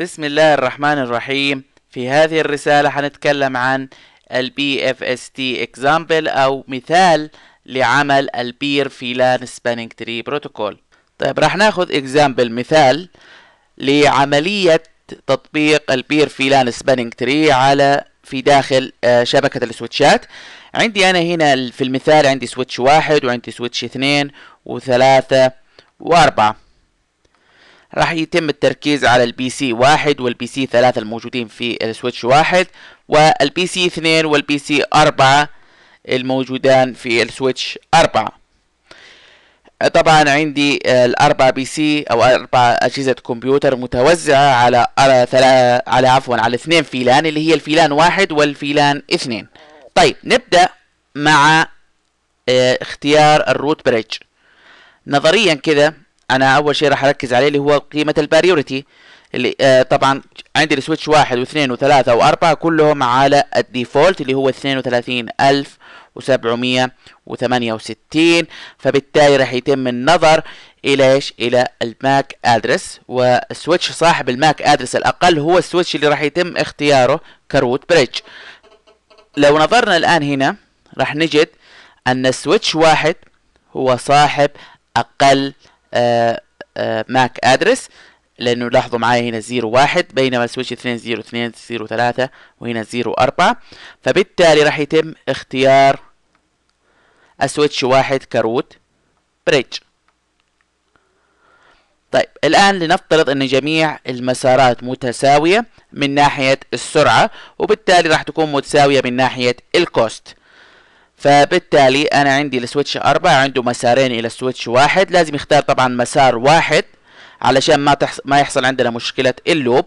بسم الله الرحمن الرحيم في هذه الرسالة حنتكلم عن ال BFST example أو مثال لعمل البير فيلان سبانينج تري بروتوكول طيب راح ناخذ example مثال لعملية تطبيق البير فيلان سبانينج تري على في داخل آه، شبكة السويتشات عندي أنا هنا في المثال عندي سويتش واحد وعندي سويتش اثنين وثلاثة وأربعة راح يتم التركيز على البي سي واحد والبي سي ثلاثة الموجودين في السويتش واحد والبي سي اثنين والبي سي أربعة الموجودان في السويتش أربعة طبعا عندي الأربعة بي سي أو أربعة أجهزة كمبيوتر متوزعة على على عفوا على اثنين فيلان اللي هي الفيلان واحد والفيلان اثنين طيب نبدأ مع آه، اختيار الروت بريدج نظريا كذا انا اول شيء راح اركز عليه اللي هو قيمه الباريوريتي اللي آه طبعا عندي السويتش واحد واثنين وثلاثة وأربعة كلهم على الديفولت اللي هو اثنين وثلاثين ألف وسبعمية وثمانية وستين فبالتالي راح يتم النظر إلى إيش إلى الماك أدرس والسويتش صاحب الماك أدرس الأقل هو السويتش اللي راح يتم اختياره كروت بريدج لو نظرنا الآن هنا راح نجد أن السويتش واحد هو صاحب أقل ماك آه، ادرس آه، لانه لاحظوا معي هنا 01 بينما سويتش اثنين زيرو اثنين زيرو ثلاثة وهنا زيرو اربعة فبالتالي راح يتم اختيار السويتش واحد كروت بريدج طيب الآن لنفترض أن جميع المسارات متساوية من ناحية السرعة وبالتالي راح تكون متساوية من ناحية الكوست فبالتالي انا عندي السويتش أربعة عنده مسارين الى السويتش واحد لازم يختار طبعا مسار واحد علشان ما تحص... ما يحصل عندنا مشكلة اللوب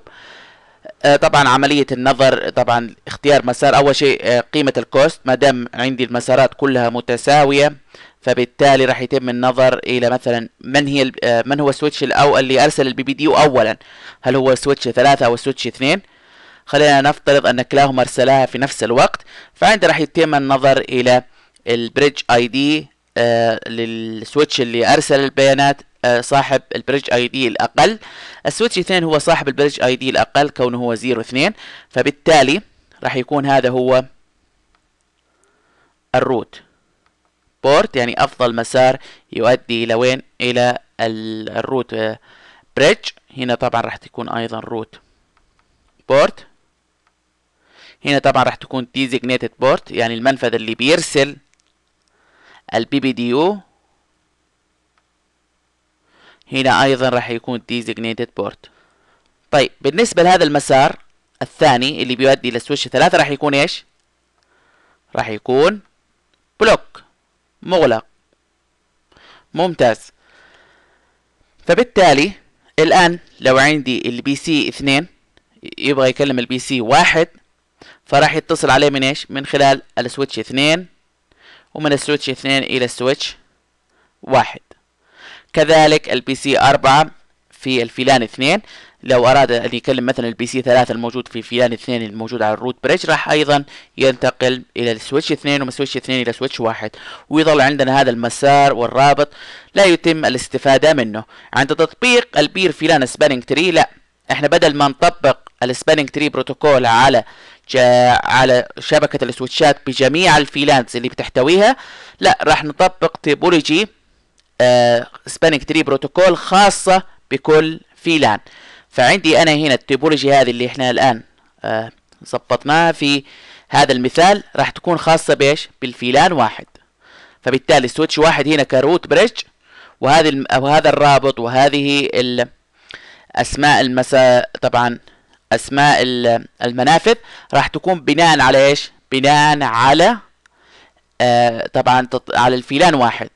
آه، طبعا عملية النظر طبعا اختيار مسار اول شيء آه، قيمة الكوست ما دام عندي المسارات كلها متساوية فبالتالي راح يتم النظر الى مثلا من هي آه، من هو السويتش الاول اللي ارسل البي بي دي اولا هل هو سويتش ثلاثة او سويتش اثنين خلينا نفترض أن كلاهما أرسلها في نفس الوقت فعندنا راح يتم النظر إلى البريدج اي دي للسويتش اللي أرسل البيانات آه، صاحب البريدج اي دي الأقل السويتش 2 هو صاحب البريدج اي دي الأقل كونه هو 2 فبالتالي راح يكون هذا هو الروت بورت يعني أفضل مسار يؤدي إلى وين إلى الروت بريدج آه، هنا طبعا راح تكون أيضا روت بورت هنا طبعا راح تكون designated port يعني المنفذ اللي بيرسل البي بي دي يو هنا ايضا راح يكون designated port طيب بالنسبة لهذا المسار الثاني اللي بيؤدي للسويتش ثلاثة راح يكون ايش راح يكون بلوك مغلق ممتاز فبالتالي الآن لو عندي البي سي اثنين يبغى يكلم البي سي واحد فراح يتصل عليه من ايش من خلال السويتش اثنين ومن السويتش اثنين الى السويتش واحد كذلك البي سي أربعة في الفيلان اثنين لو أراد أن يكلم مثلا البي سي ثلاثة الموجود في فيلان اثنين الموجود على الروت بريدج راح أيضا ينتقل إلى السويتش اثنين ومن سويتش اثنين إلى سويتش واحد ويظل عندنا هذا المسار والرابط لا يتم الاستفادة منه عند تطبيق البير فيلان سبانينج تري لا احنا بدل ما نطبق السبانينج تري بروتوكول على جا على شبكة السويتشات بجميع الفيلانز اللي بتحتويها لا راح نطبق تيبولوجي سبانينج تري بروتوكول خاصة بكل فيلان فعندي انا هنا التيبولوجي هذه اللي احنا الان ظبطناها آه في هذا المثال راح تكون خاصة بايش بالفيلان واحد فبالتالي سويتش واحد هنا كروت بريدج وهذه وهذا الرابط وهذه الاسماء اسماء المسا طبعا اسماء المنافذ راح تكون بناء على ايش بناء على آه طبعا على الفيلان واحد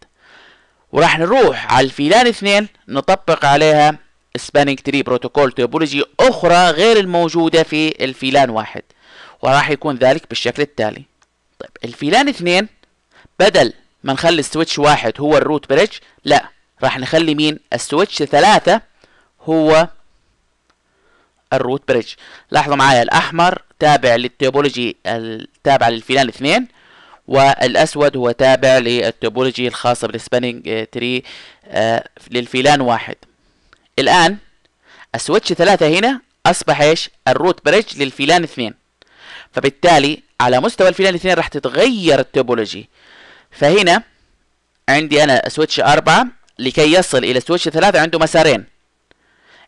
وراح نروح على الفيلان اثنين نطبق عليها سبانينج تري بروتوكول توبولوجي اخرى غير الموجوده في الفيلان واحد وراح يكون ذلك بالشكل التالي طيب الفيلان اثنين بدل ما نخلي السويتش واحد هو الروت بريدج لا راح نخلي مين السويتش ثلاثة هو الروت بريدج لاحظوا معايا الأحمر تابع للتوبولوجي التابعة للفيلان اثنين والأسود هو تابع للتوبولوجي الخاصة بالسبانينج تري آه، للفيلان واحد الآن السويتش ثلاثة هنا أصبح إيش الروت بريدج للفيلان اثنين فبالتالي على مستوى الفيلان اثنين راح تتغير التوبولوجي فهنا عندي أنا سويتش أربعة لكي يصل إلى سويتش ثلاثة عنده مسارين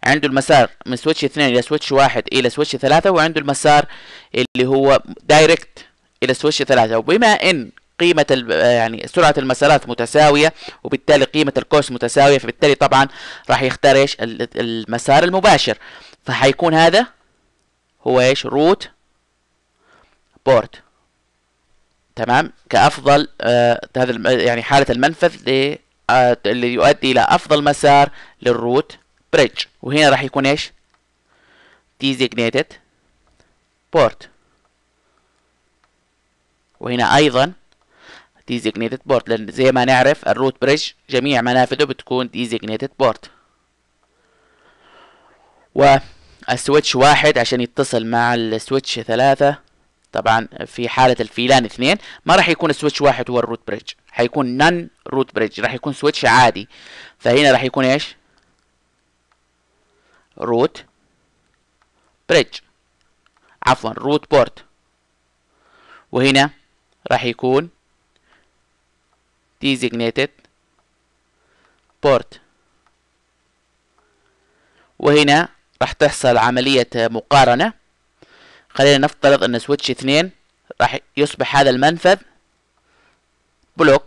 عنده المسار من سويتش اثنين الى سويتش واحد الى سويتش ثلاثة وعنده المسار اللي هو دايركت الى سويتش ثلاثة وبما ان قيمة يعني سرعة المسارات متساوية وبالتالي قيمة الكورس متساوية فبالتالي طبعا راح يختار ايش المسار المباشر فحيكون هذا هو ايش روت بورد تمام كأفضل آه هذا يعني حالة المنفذ آه، اللي يؤدي إلى أفضل مسار للروت بريدج وهنا راح يكون ايش ديزيجنيتد بورت وهنا ايضا ديزيجنيتد بورت لان زي ما نعرف الروت بريدج جميع منافذه بتكون ديزيجنيتد بورت والسويتش واحد عشان يتصل مع السويتش ثلاثة طبعا في حالة الفيلان اثنين ما راح يكون السويتش واحد هو الروت بريدج حيكون نن روت بريدج راح يكون سويتش عادي فهنا راح يكون ايش روت بريدج عفوا روت port وهنا راح يكون designated port وهنا راح تحصل عملية مقارنة خلينا نفترض ان سويتش اثنين راح يصبح هذا المنفذ بلوك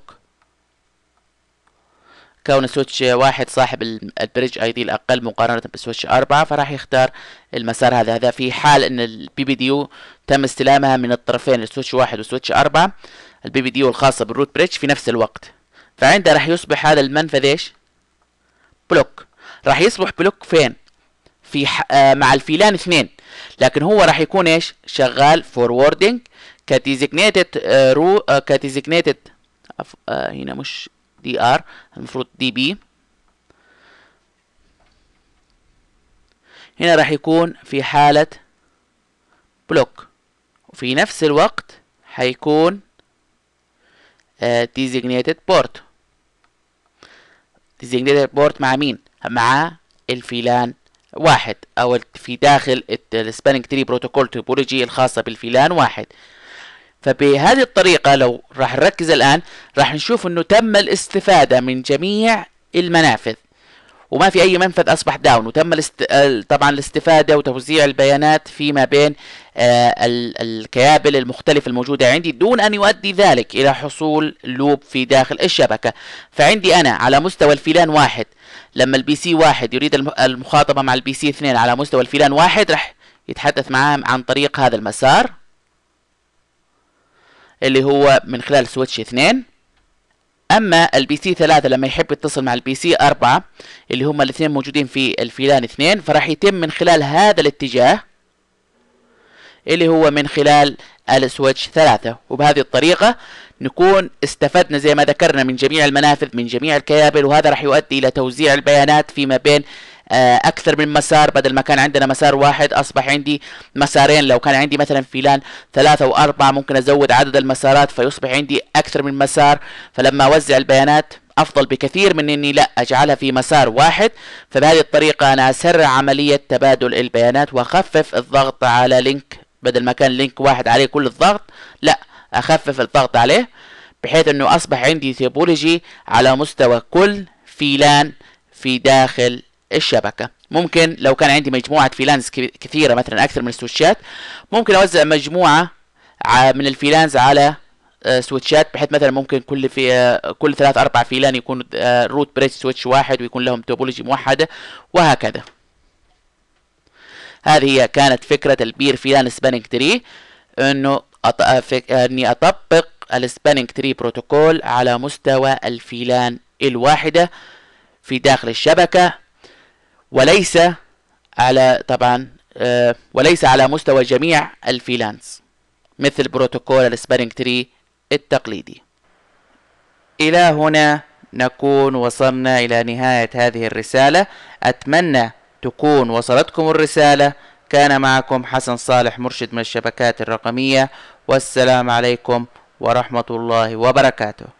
كون سويتش واحد صاحب البريدج اي دي الاقل مقارنه بسويتش أربعة فراح يختار المسار هذا هذا في حال ان البي بي ديو تم استلامها من الطرفين سويتش واحد وسويتش أربعة البي بي ديو الخاصه بالروت بريدج في نفس الوقت فعندها راح يصبح هذا المنفذ ايش بلوك راح يصبح بلوك فين في ح... آه مع الفيلان اثنين لكن هو راح يكون ايش شغال فوروردنج كديزيجنيتد آه، رو آه، كديزيجنيتد آه، هنا مش دي ار المفروض دي بي هنا راح يكون في حالة بلوك وفي نفس الوقت حيكون ديزيجنيتد بورت ديزيجنيتد بورت مع مين؟ مع الفيلان واحد أو في داخل السباننج تري بروتوكول توبولوجي الخاصة بالفيلان واحد فبهذه الطريقة لو راح نركز الآن راح نشوف أنه تم الاستفادة من جميع المنافذ وما في أي منفذ أصبح داون وتم الاست... طبعا الاستفادة وتوزيع البيانات فيما بين آه، الكيابل المختلفة الموجودة عندي دون أن يؤدي ذلك إلى حصول لوب في داخل الشبكة فعندي أنا على مستوى الفيلان واحد لما البي سي واحد يريد المخاطبة مع البي سي اثنين على مستوى الفيلان واحد راح يتحدث معاه عن طريق هذا المسار اللي هو من خلال سويتش 2 اما البي سي 3 لما يحب يتصل مع البي سي 4 اللي هما الاثنين موجودين في الفيلان اثنين فراح يتم من خلال هذا الاتجاه اللي هو من خلال السويتش 3 وبهذه الطريقة نكون استفدنا زي ما ذكرنا من جميع المنافذ من جميع الكيابل وهذا راح يؤدي إلى توزيع البيانات فيما بين آه، اكثر من مسار بدل ما كان عندنا مسار واحد اصبح عندي مسارين لو كان عندي مثلا فيلان ثلاثة واربعة ممكن ازود عدد المسارات فيصبح عندي اكثر من مسار فلما اوزع البيانات افضل بكثير من اني لا اجعلها في مسار واحد فبهذه الطريقة انا اسرع عملية تبادل البيانات واخفف الضغط على لينك بدل ما كان لينك واحد عليه كل الضغط لا اخفف الضغط عليه بحيث انه اصبح عندي تيبولوجي على مستوى كل فيلان في داخل الشبكه ممكن لو كان عندي مجموعه فيلانز كثيره مثلا اكثر من سويتشات ممكن اوزع مجموعه من الفيلانز على آه، سويتشات بحيث مثلا ممكن كل في آه، كل ثلاث اربع فيلان يكون روت بريد سويتش واحد ويكون لهم توبولوجي موحده وهكذا هذه هي كانت فكرة البير فيلان سبانينج تري انه أط... آه، فك... اني اطبق السبانينج تري بروتوكول على مستوى الفيلان الواحدة في داخل الشبكة وليس على طبعا آه، وليس على مستوى جميع الفيلانس مثل بروتوكول السبانينج تري التقليدي إلى هنا نكون وصلنا إلى نهاية هذه الرسالة أتمنى تكون وصلتكم الرسالة كان معكم حسن صالح مرشد من الشبكات الرقمية والسلام عليكم ورحمة الله وبركاته